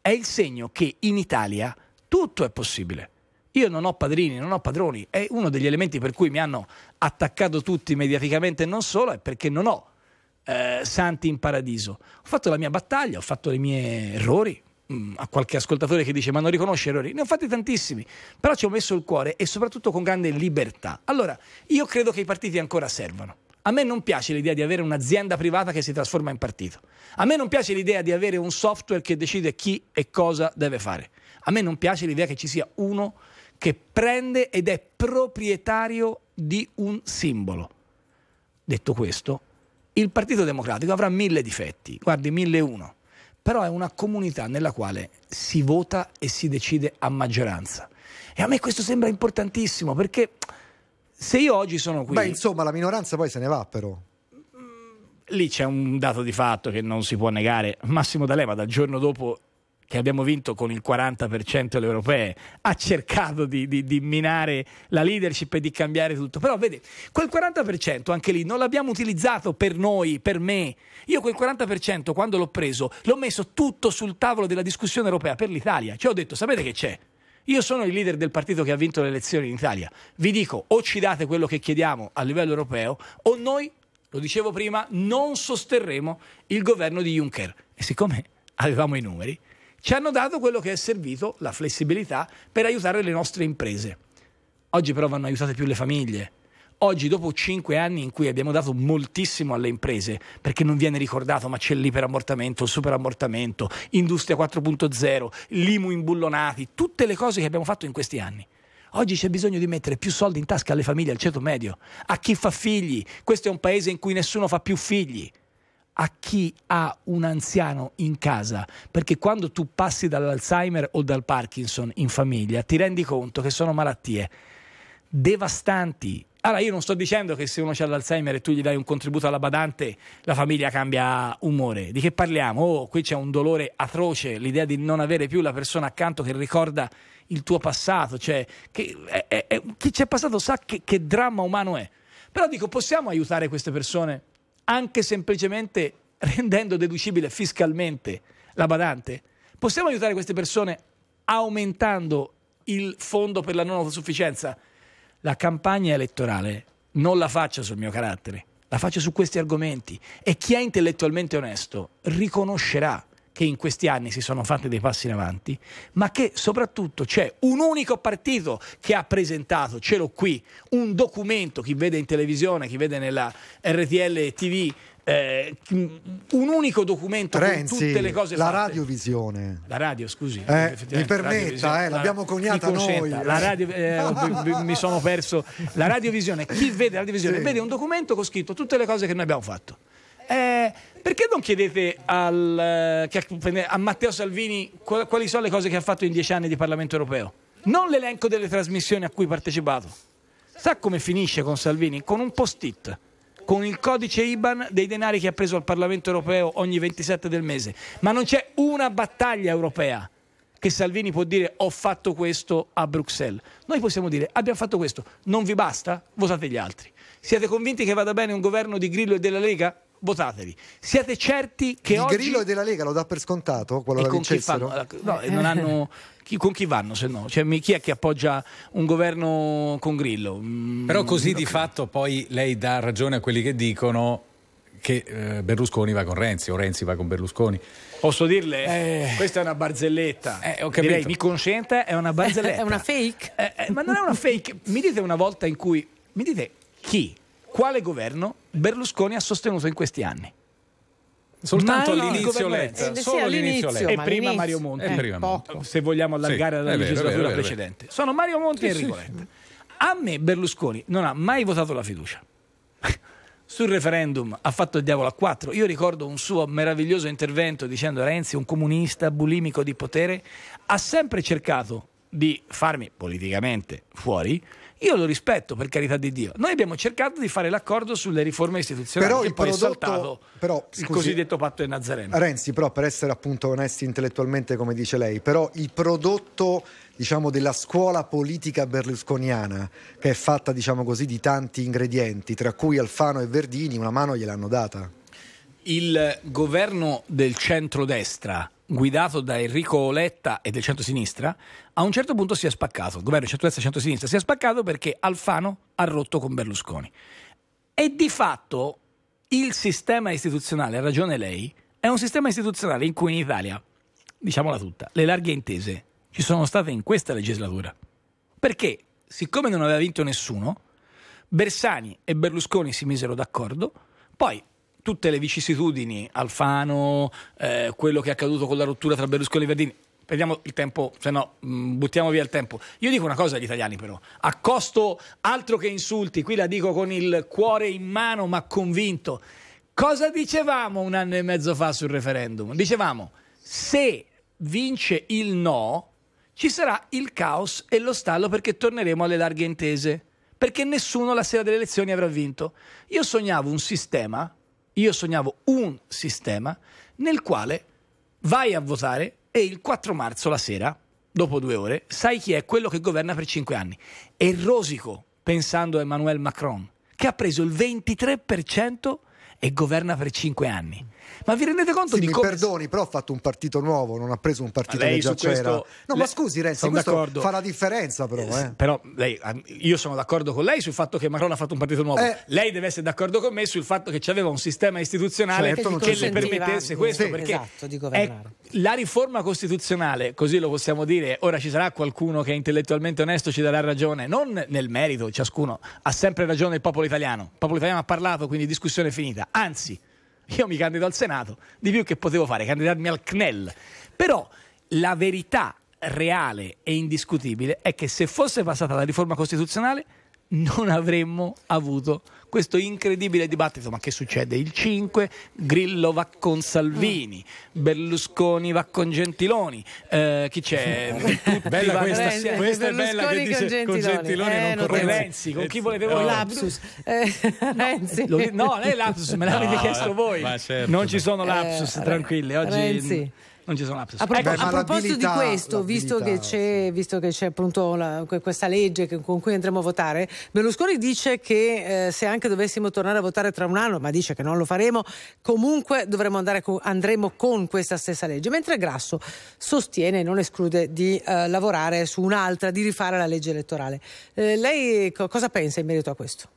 è il segno che in Italia tutto è possibile. Io non ho padrini, non ho padroni. È uno degli elementi per cui mi hanno attaccato tutti mediaticamente e non solo, è perché non ho eh, santi in paradiso. Ho fatto la mia battaglia, ho fatto i miei errori. Mm, a qualche ascoltatore che dice ma non riconosce errori, ne ho fatti tantissimi, però ci ho messo il cuore e soprattutto con grande libertà. Allora, io credo che i partiti ancora servano. A me non piace l'idea di avere un'azienda privata che si trasforma in partito. A me non piace l'idea di avere un software che decide chi e cosa deve fare. A me non piace l'idea che ci sia uno che prende ed è proprietario di un simbolo. Detto questo, il Partito Democratico avrà mille difetti, guardi, mille uno, però è una comunità nella quale si vota e si decide a maggioranza. E a me questo sembra importantissimo perché se io oggi sono qui... Beh, insomma, la minoranza poi se ne va però mm, lì c'è un dato di fatto che non si può negare. Massimo D'Alema dal giorno dopo che abbiamo vinto con il 40% le europee, ha cercato di, di, di, minare la leadership e di cambiare tutto. Però vede, quel 40% anche lì non l'abbiamo utilizzato per noi, per me. Io quel 40% quando l'ho preso l'ho messo tutto sul tavolo della discussione europea per l'Italia. Cioè ho detto, sapete che c'è? Io sono il leader del partito che ha vinto le elezioni in Italia. Vi dico, o ci date quello che chiediamo a livello europeo, o noi, lo dicevo prima, non sosterremo il governo di Juncker. E siccome avevamo i numeri, ci hanno dato quello che è servito, la flessibilità, per aiutare le nostre imprese. Oggi però vanno aiutate più le famiglie. Oggi, dopo cinque anni in cui abbiamo dato moltissimo alle imprese, perché non viene ricordato, ma c'è l'iperammortamento, il superammortamento, Industria 4.0, l'IMU imbullonati, tutte le cose che abbiamo fatto in questi anni. Oggi c'è bisogno di mettere più soldi in tasca alle famiglie, al ceto medio, a chi fa figli. Questo è un paese in cui nessuno fa più figli a chi ha un anziano in casa, perché quando tu passi dall'Alzheimer o dal Parkinson in famiglia ti rendi conto che sono malattie devastanti. Allora io non sto dicendo che se uno ha l'Alzheimer e tu gli dai un contributo alla badante, la famiglia cambia umore. Di che parliamo? Oh, qui c'è un dolore atroce, l'idea di non avere più la persona accanto che ricorda il tuo passato, cioè che, è, è, chi c'è passato sa che, che dramma umano è. Però dico, possiamo aiutare queste persone anche semplicemente rendendo deducibile fiscalmente la badante? Possiamo aiutare queste persone aumentando il fondo per la non autosufficienza? La campagna elettorale non la faccia sul mio carattere, la faccia su questi argomenti e chi è intellettualmente onesto riconoscerà che in questi anni si sono fatti dei passi in avanti, ma che soprattutto c'è un unico partito che ha presentato, ce l'ho qui, un documento, chi vede in televisione, chi vede nella RTL TV, eh, un unico documento Renzi, con tutte le cose fatte. La radiovisione. La radio, scusi. Eh, mi permetta, eh, l'abbiamo coniata noi. La eh. radio, eh, mi sono perso. La radiovisione, chi vede la radiovisione sì. vede un documento con scritto tutte le cose che noi abbiamo fatto. Eh, perché non chiedete al, eh, a Matteo Salvini quali sono le cose che ha fatto in dieci anni di Parlamento europeo? Non l'elenco delle trasmissioni a cui ha partecipato. Sa come finisce con Salvini? Con un post-it con il codice IBAN dei denari che ha preso al Parlamento europeo ogni 27 del mese. Ma non c'è una battaglia europea che Salvini può dire ho fatto questo a Bruxelles. Noi possiamo dire abbiamo fatto questo, non vi basta? Votate gli altri. Siete convinti che vada bene un governo di Grillo e della Lega? votatevi. Siete certi che il oggi... Il grillo della Lega lo dà per scontato, quello e vincessero? Eh, no, eh, non eh. hanno... Chi, con chi vanno se no? Cioè, chi è che appoggia un governo con Grillo? Mm, Però così okay. di fatto poi lei dà ragione a quelli che dicono che eh, Berlusconi va con Renzi o Renzi va con Berlusconi. Posso dirle? Eh, questa è una barzelletta. Eh, Direi, mi consente, è una barzelletta. è una fake? ma non è una fake. Mi dite una volta in cui... Mi dite chi quale governo Berlusconi ha sostenuto in questi anni. Soltanto all'inizio Letta, solo all'inizio E prima Mario Monti, eh, eh prima Monti. se vogliamo allargare sì, alla legislatura vero, precedente. Vero. Sono Mario Monti sì, e Enrico Letta. A me Berlusconi non ha mai votato la fiducia. Sul referendum ha fatto il diavolo a quattro. Io ricordo un suo meraviglioso intervento dicendo Renzi, un comunista bulimico di potere, ha sempre cercato di farmi politicamente fuori io lo rispetto, per carità di Dio. Noi abbiamo cercato di fare l'accordo sulle riforme istituzionali però il prodotto, saltato però, scusi, il cosiddetto patto di Nazareno. Renzi, però, per essere appunto onesti intellettualmente, come dice lei, però il prodotto diciamo, della scuola politica berlusconiana, che è fatta diciamo così, di tanti ingredienti, tra cui Alfano e Verdini, una mano gliel'hanno data il governo del centrodestra guidato da Enrico Letta e del centro-sinistra, a un certo punto si è spaccato, il governo centrodestra e centro-sinistra si è spaccato perché Alfano ha rotto con Berlusconi. E di fatto il sistema istituzionale, ha ragione lei, è un sistema istituzionale in cui in Italia, diciamola tutta, le larghe intese ci sono state in questa legislatura. Perché, siccome non aveva vinto nessuno, Bersani e Berlusconi si misero d'accordo, poi tutte le vicissitudini, Alfano, eh, quello che è accaduto con la rottura tra Berlusconi e Verdini, prendiamo il tempo, se no mm, buttiamo via il tempo. Io dico una cosa agli italiani però, a costo altro che insulti, qui la dico con il cuore in mano ma convinto. Cosa dicevamo un anno e mezzo fa sul referendum? Dicevamo, se vince il no, ci sarà il caos e lo stallo perché torneremo alle larghe intese, perché nessuno la sera delle elezioni avrà vinto. Io sognavo un sistema io sognavo un sistema nel quale vai a votare e il 4 marzo la sera, dopo due ore, sai chi è quello che governa per cinque anni. È rosico, pensando a Emmanuel Macron, che ha preso il 23% e governa per cinque anni. Ma vi rendete conto sì, di come... perdoni, però ha fatto un partito nuovo, non ha preso un partito ah, lei, che già c'era. Questo... No, le... ma scusi Renzi, sono questo d'accordo. fa la differenza però. Eh. eh. però lei, ah, io sono d'accordo con lei sul fatto che Macron ha fatto un partito nuovo. Eh. Lei deve essere d'accordo con me sul fatto che c'aveva un sistema istituzionale certo, che, che le permettesse questo. Sì. Perché esatto, è... la riforma costituzionale, così lo possiamo dire, ora ci sarà qualcuno che è intellettualmente onesto ci darà ragione, non nel merito, ciascuno ha sempre ragione il popolo italiano. Il popolo italiano ha parlato, quindi discussione finita. Anzi, io mi candido al Senato, di più che potevo fare, candidarmi al CNEL. Però la verità reale e indiscutibile è che se fosse passata la riforma costituzionale non avremmo avuto questo incredibile dibattito. Ma che succede? Il 5, Grillo va con Salvini, mm. Berlusconi va con Gentiloni, eh, chi c'è? bella questa, Renzi, questa è bella che dice con Gentiloni, con Gentiloni eh, non con Renzi. con chi volete voi? Oh. Lapsus. Eh, Renzi. No, no, non è lapsus, me l'avete no, chiesto eh, voi. Certo. Non ci sono eh, lapsus, tranquilli. Oggi... Renzi non ci sono access. A, ecco, a proposito di questo, visto che, sì. visto che, c'è, appunto la, questa legge che, con cui andremo a votare, Berlusconi dice che eh, se anche dovessimo tornare a votare tra un anno, ma dice che non lo faremo, comunque co- andremo con questa stessa legge, mentre Grasso sostiene e non esclude di eh, lavorare su un'altra, di rifare la legge elettorale. Eh, lei co- cosa pensa in merito a questo?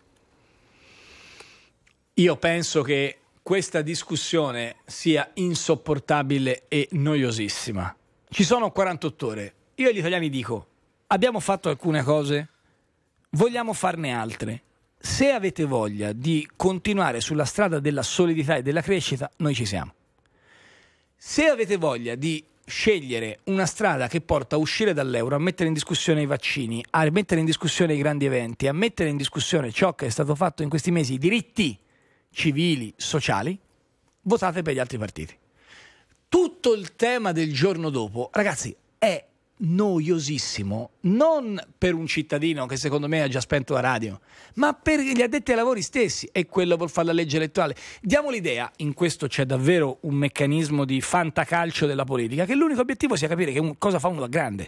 Io penso che questa discussione sia insopportabile e noiosissima. Ci sono 48 ore. Io agli italiani dico, abbiamo fatto alcune cose, vogliamo farne altre. Se avete voglia di continuare sulla strada della solidità e della crescita, noi ci siamo. Se avete voglia di scegliere una strada che porta a uscire dall'euro, a mettere in discussione i vaccini, a mettere in discussione i grandi eventi, a mettere in discussione ciò che è stato fatto in questi mesi, i diritti civili, sociali, votate per gli altri partiti. Tutto il tema del giorno dopo, ragazzi, è noiosissimo, non per un cittadino che secondo me ha già spento la radio, ma per gli addetti ai lavori stessi e quello per fare la legge elettorale. Diamo l'idea, in questo c'è davvero un meccanismo di fantacalcio della politica, che l'unico obiettivo sia capire un, cosa fa uno da grande.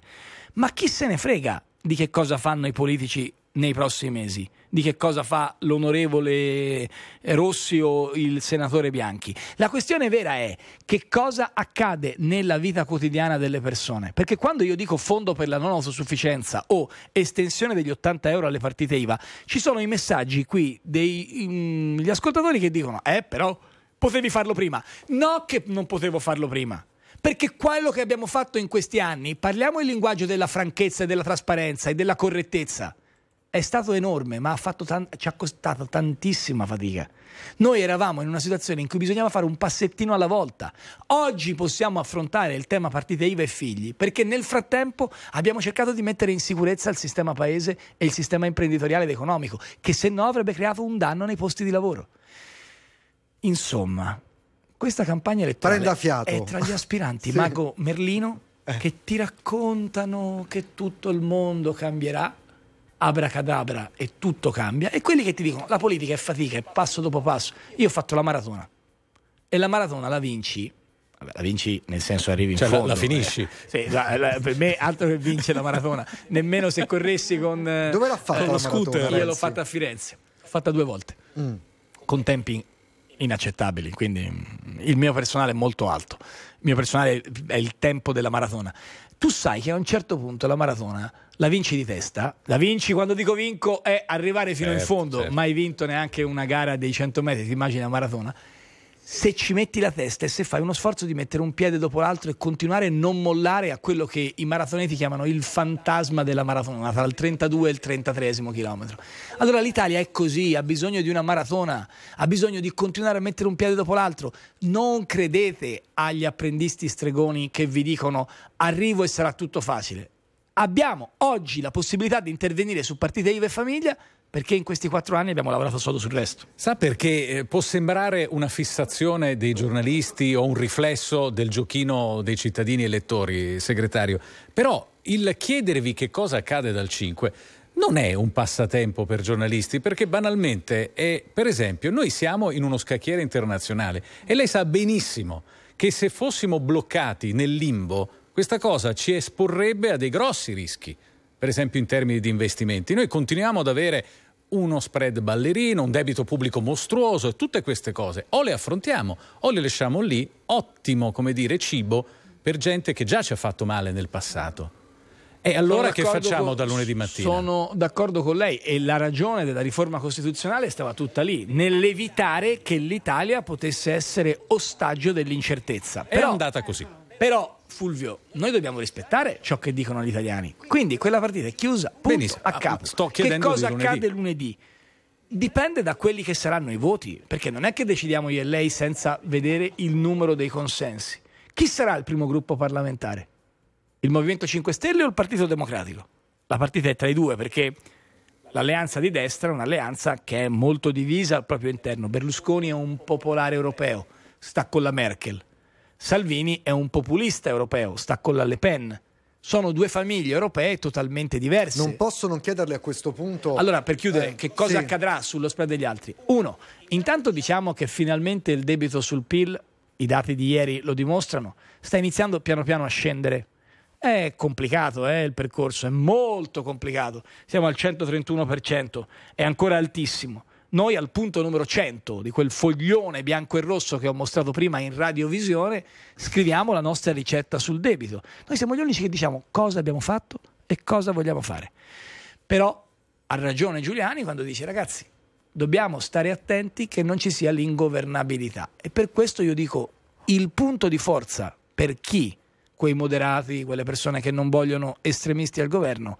Ma chi se ne frega di che cosa fanno i politici nei prossimi mesi, di che cosa fa l'onorevole Rossi o il senatore Bianchi. La questione vera è che cosa accade nella vita quotidiana delle persone, perché quando io dico fondo per la non autosufficienza o estensione degli 80 euro alle partite IVA, ci sono i messaggi qui degli mm, ascoltatori che dicono, eh però potevi farlo prima, no che non potevo farlo prima perché quello che abbiamo fatto in questi anni, parliamo il linguaggio della franchezza e della trasparenza e della correttezza è stato enorme, ma ha tan- ci ha costato tantissima fatica. Noi eravamo in una situazione in cui bisognava fare un passettino alla volta. Oggi possiamo affrontare il tema partite IVA e figli, perché nel frattempo abbiamo cercato di mettere in sicurezza il sistema paese e il sistema imprenditoriale ed economico, che se no avrebbe creato un danno nei posti di lavoro. Insomma, questa campagna elettorale è tra gli aspiranti sì. Mago Merlino eh. che ti raccontano che tutto il mondo cambierà abracadabra e tutto cambia, e quelli che ti dicono la politica è fatica, è passo dopo passo. Io ho fatto la maratona e la maratona la vinci la vinci nel senso arrivi cioè in fondo. La, eh. finisci. Eh. Sì, la, la, per me altro che vince la maratona, nemmeno se corressi con Dove l'ha fatta con eh, lo scooter. Maratona, io l'ho fatta a Firenze, l'ho fatta due volte. Mm. Con tempi inaccettabili, quindi mm, il mio personale è molto alto. Il mio personale è il tempo della maratona tu sai che a un certo punto la maratona la vinci di testa, la vinci quando dico vinco è arrivare fino certo, in fondo, certo. mai vinto neanche una gara dei 100 metri, ti immagini la maratona, se ci metti la testa e se fai uno sforzo di mettere un piede dopo l'altro e continuare a non mollare a quello che i maratoneti chiamano il fantasma della maratona, tra il 32 e il 33 chilometro. Allora l'Italia è così, ha bisogno di una maratona, ha bisogno di continuare a mettere un piede dopo l'altro. Non credete agli apprendisti stregoni che vi dicono arrivo e sarà tutto facile. Abbiamo oggi la possibilità di intervenire su partite IVE e famiglia perché in questi quattro anni abbiamo lavorato solo sul resto. Sa perché eh, può sembrare una fissazione dei giornalisti o un riflesso del giochino dei cittadini elettori, segretario, però il chiedervi che cosa accade dal 5 non è un passatempo per giornalisti perché banalmente è, per esempio, noi siamo in uno scacchiere internazionale e lei sa benissimo che se fossimo bloccati nel limbo questa cosa ci esporrebbe a dei grossi rischi, per esempio in termini di investimenti. Noi continuiamo ad avere uno spread ballerino, un debito pubblico mostruoso e tutte queste cose. O le affrontiamo o le lasciamo lì, ottimo, come dire, cibo per gente che già ci ha fatto male nel passato. E allora che facciamo con, da lunedì mattina? Sono d'accordo con lei e la ragione della riforma costituzionale stava tutta lì, nell'evitare che l'Italia potesse essere ostaggio dell'incertezza. Però è andata così. Però Fulvio, noi dobbiamo rispettare ciò che dicono gli italiani. Quindi quella partita è chiusa, punto, Benissimo. a ah, capo. Sto che cosa lunedì. accade lunedì? Dipende da quelli che saranno i voti, perché non è che decidiamo io e lei senza vedere il numero dei consensi. Chi sarà il primo gruppo parlamentare? Il Movimento 5 Stelle o il Partito Democratico? La partita è tra i due perché l'alleanza di destra è un'alleanza che è molto divisa al proprio interno. Berlusconi è un popolare europeo, sta con la Merkel. Salvini è un populista europeo, sta con la Le Pen. Sono due famiglie europee totalmente diverse. Non posso non chiederle a questo punto. Allora, per chiudere, eh, che cosa sì. accadrà sullo spread degli altri? Uno, intanto diciamo che finalmente il debito sul PIL, i dati di ieri lo dimostrano, sta iniziando piano piano a scendere. È complicato eh, il percorso, è molto complicato. Siamo al 131%, è ancora altissimo noi al punto numero 100 di quel foglione bianco e rosso che ho mostrato prima in radiovisione scriviamo la nostra ricetta sul debito. Noi siamo gli unici che diciamo cosa abbiamo fatto e cosa vogliamo fare. Però ha ragione Giuliani quando dice ragazzi dobbiamo stare attenti che non ci sia l'ingovernabilità e per questo io dico il punto di forza per chi quei moderati, quelle persone che non vogliono estremisti al governo,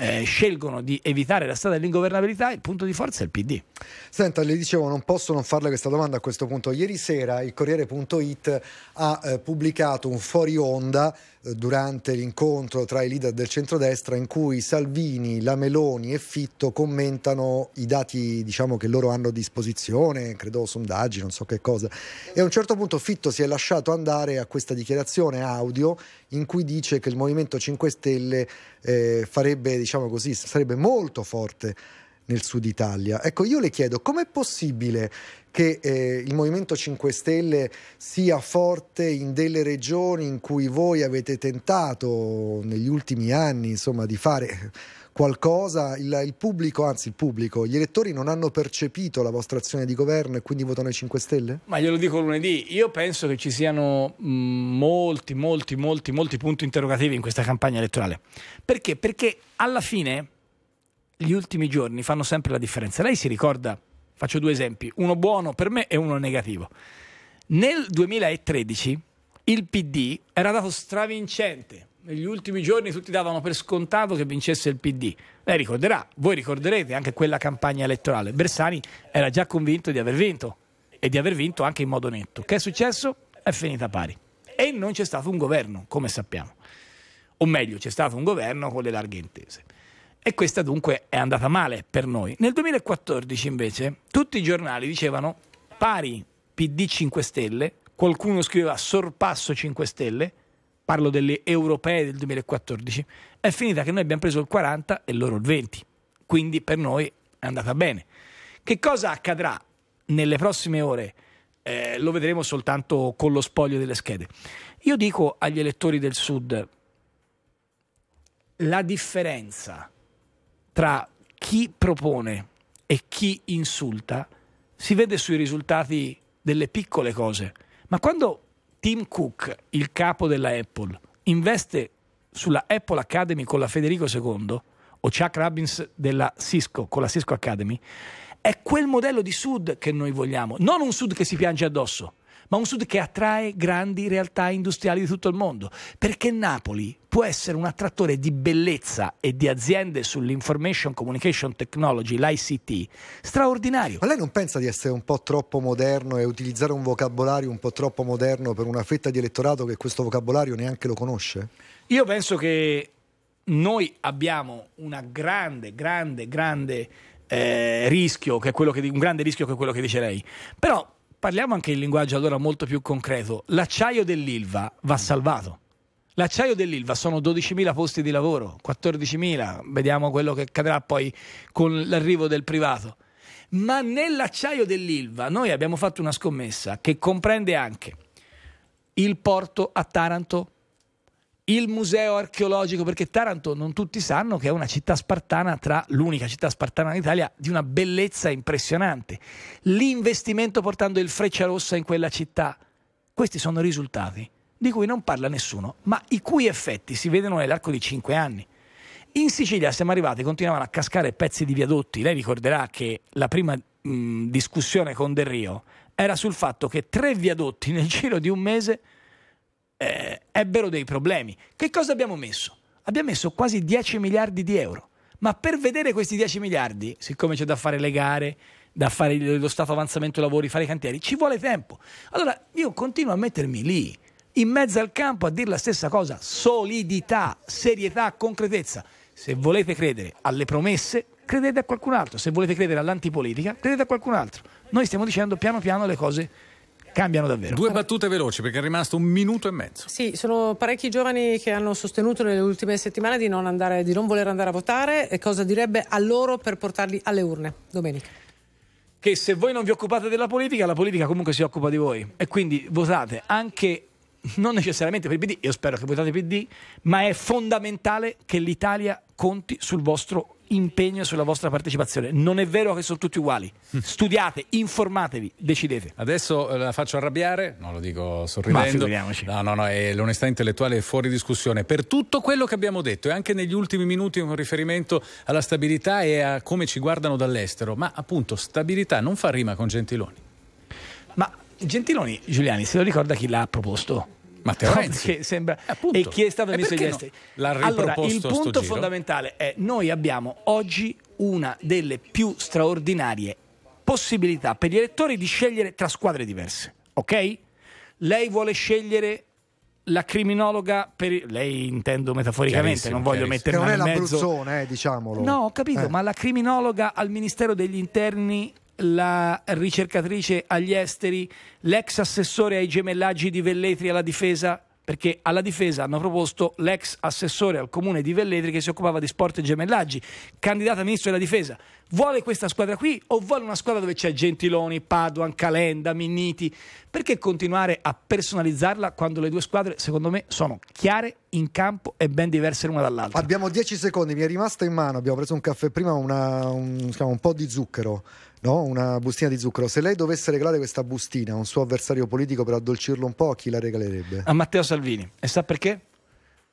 eh, scelgono di evitare la strada dell'ingovernabilità, il punto di forza è il PD. Senta, le dicevo, non posso non farle questa domanda a questo punto. Ieri sera il Corriere.it ha eh, pubblicato un fuori onda eh, durante l'incontro tra i leader del centrodestra in cui Salvini, la Meloni e Fitto commentano i dati diciamo, che loro hanno a disposizione, credo sondaggi, non so che cosa. E a un certo punto Fitto si è lasciato andare a questa dichiarazione audio in cui dice che il Movimento 5 Stelle eh, farebbe, diciamo così, sarebbe molto forte nel sud Italia. Ecco, io le chiedo com'è possibile che eh, il Movimento 5 Stelle sia forte in delle regioni in cui voi avete tentato negli ultimi anni, insomma, di fare qualcosa, il, il, pubblico, anzi il pubblico, gli elettori non hanno percepito la vostra azione di governo e quindi votano i 5 Stelle? Ma glielo dico lunedì, io penso che ci siano molti, molti, molti, molti punti interrogativi in questa campagna elettorale. Perché? Perché alla fine gli ultimi giorni fanno sempre la differenza. Lei si ricorda, faccio due esempi, uno buono per me e uno negativo. Nel 2013 il PD era dato stravincente negli ultimi giorni tutti davano per scontato che vincesse il PD. Lei ricorderà, voi ricorderete anche quella campagna elettorale. Bersani era già convinto di aver vinto e di aver vinto anche in modo netto. Che è successo? È finita pari. E non c'è stato un governo, come sappiamo. O meglio, c'è stato un governo con le larghe intese. E questa dunque è andata male per noi. Nel 2014 invece tutti i giornali dicevano pari PD 5 Stelle, qualcuno scriveva sorpasso 5 Stelle, parlo delle europee del 2014, è finita che noi abbiamo preso il 40 e loro il 20, quindi per noi è andata bene. Che cosa accadrà nelle prossime ore? Eh, lo vedremo soltanto con lo spoglio delle schede. Io dico agli elettori del Sud la differenza tra chi propone e chi insulta si vede sui risultati delle piccole cose. Ma quando Tim Cook, il capo della Apple, investe sulla Apple Academy con la Federico II o Chuck Robbins della Cisco con la Cisco Academy, è quel modello di sud che noi vogliamo, non un sud che si piange addosso, ma un sud che attrae grandi realtà industriali di tutto il mondo, perché Napoli può essere un attrattore di bellezza e di aziende sull'information communication technology, l'ICT, straordinario. Ma lei non pensa di essere un po' troppo moderno e utilizzare un vocabolario un po' troppo moderno per una fetta di elettorato che questo vocabolario neanche lo conosce? Io penso che noi abbiamo una grande, grande, grande eh, rischio, che è quello che, un grande rischio che è quello che dice lei. Però parliamo anche in linguaggio allora molto più concreto. L'acciaio dell'Ilva va salvato. L'acciaio dell'Ilva sono 12.000 posti di lavoro, 14.000, vediamo quello che accadrà poi con l'arrivo del privato. Ma nell'acciaio dell'Ilva noi abbiamo fatto una scommessa che comprende anche il porto a Taranto, il museo archeologico, perché Taranto non tutti sanno che è una città spartana tra l'unica città spartana d'Italia di una bellezza impressionante. L'investimento portando il Freccia Rossa in quella città, questi sono risultati di cui non parla nessuno, ma i cui effetti si vedono nell'arco di cinque anni. In Sicilia siamo arrivati, continuavano a cascare pezzi di viadotti. Lei ricorderà che la prima mh, discussione con Del Rio era sul fatto che tre viadotti nel giro di un mese eh, ebbero dei problemi. Che cosa abbiamo messo? Abbiamo messo quasi 10 miliardi di euro. Ma per vedere questi 10 miliardi, siccome c'è da fare le gare, da fare lo stato avanzamento lavori, fare i cantieri, ci vuole tempo. Allora io continuo a mettermi lì, in mezzo al campo, a dire la stessa cosa, solidità, serietà, concretezza. Se volete credere alle promesse, credete a qualcun altro. Se volete credere all'antipolitica, credete a qualcun altro. Noi stiamo dicendo piano piano le cose cambiano davvero. Due battute veloci perché è rimasto un minuto e mezzo. Sì, sono parecchi giovani che hanno sostenuto nelle ultime settimane di non, andare, di non voler andare a votare e cosa direbbe a loro per portarli alle urne domenica che se voi non vi occupate della politica, la politica comunque si occupa di voi. E quindi votate anche, non necessariamente per il PD, io spero che votate PD, ma è fondamentale che l'Italia conti sul vostro voto impegno sulla vostra partecipazione. Non è vero che sono tutti uguali. Mm. Studiate, informatevi, decidete. Adesso eh, la faccio arrabbiare, non lo dico sorridendo. No, no, no, è l'onestà intellettuale è fuori discussione. Per tutto quello che abbiamo detto e anche negli ultimi minuti con riferimento alla stabilità e a come ci guardano dall'estero, ma appunto stabilità non fa rima con Gentiloni. Ma Gentiloni, Giuliani, se lo ricorda chi l'ha proposto? Matteo no, Renzi. Sembra... Eh, e chi è stato il ministro degli esteri? No? Allora, il punto fondamentale è noi abbiamo oggi una delle più straordinarie possibilità per gli elettori di scegliere tra squadre diverse, ok? Lei vuole scegliere la criminologa per lei intendo metaforicamente, non voglio mettermi in mezzo. Non è l'Abruzzone, eh, diciamolo. No, ho capito, eh. ma la criminologa al Ministero degli Interni la ricercatrice agli esteri, l'ex assessore ai gemellaggi di Velletri alla difesa, perché alla difesa hanno proposto l'ex assessore al comune di Velletri che si occupava di sport e gemellaggi, candidata a ministro della difesa. Vuole questa squadra qui o vuole una squadra dove c'è Gentiloni, Paduan, Calenda, Minniti? Perché continuare a personalizzarla quando le due squadre, secondo me, sono chiare in campo e ben diverse l'una dall'altra? Abbiamo 10 secondi, mi è rimasta in mano, abbiamo preso un caffè prima, una, un, un po' di zucchero no? una bustina di zucchero. Se lei dovesse regalare questa bustina a un suo avversario politico per addolcirlo un po', a chi la regalerebbe? A Matteo Salvini. E sa perché?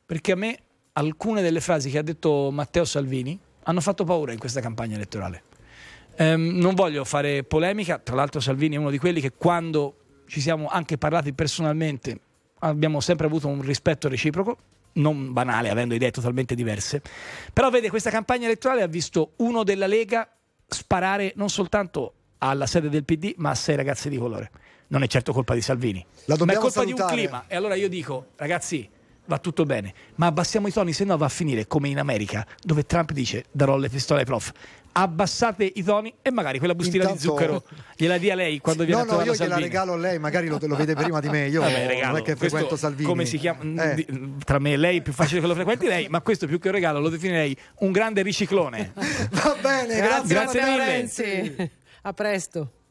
Perché a me alcune delle frasi che ha detto Matteo Salvini hanno fatto paura in questa campagna elettorale. Ehm, non voglio fare polemica, tra l'altro Salvini è uno di quelli che quando ci siamo anche parlati personalmente abbiamo sempre avuto un rispetto reciproco, non banale avendo idee totalmente diverse, però vede questa campagna elettorale ha visto uno della Lega sparare non soltanto alla sede del PD, ma a sei ragazzi di colore. Non è certo colpa di Salvini, ma è colpa salutare. di un clima. E allora io dico, ragazzi, va tutto bene, ma abbassiamo i toni, se no va a finire come in America, dove Trump dice darò le pistole ai prof abbassate i toni e magari quella bustina Intanto... di zucchero gliela dia lei quando viene no, a No, io Salvini. gliela regalo a lei, magari lo, lo, vede prima di me. Io Vabbè, regalo, non è che frequento Salvini. Come si chiama? Eh. Tra me e lei è più facile che lo frequenti lei, ma questo più che un regalo lo definirei un grande riciclone. Va bene, grazie, grazie, grazie mille. Renzi. A presto.